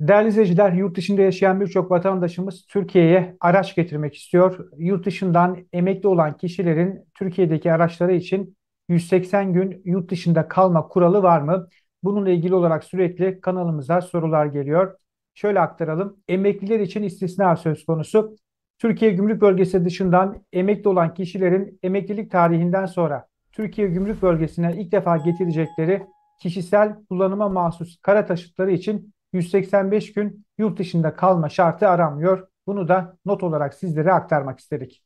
Değerli izleyiciler, yurt dışında yaşayan birçok vatandaşımız Türkiye'ye araç getirmek istiyor. Yurt dışından emekli olan kişilerin Türkiye'deki araçları için 180 gün yurt dışında kalma kuralı var mı? Bununla ilgili olarak sürekli kanalımıza sorular geliyor. Şöyle aktaralım. Emekliler için istisna söz konusu. Türkiye Gümrük Bölgesi dışından emekli olan kişilerin emeklilik tarihinden sonra Türkiye Gümrük Bölgesi'ne ilk defa getirecekleri kişisel kullanıma mahsus kara taşıtları için 185 gün yurt dışında kalma şartı aramıyor. Bunu da not olarak sizlere aktarmak istedik.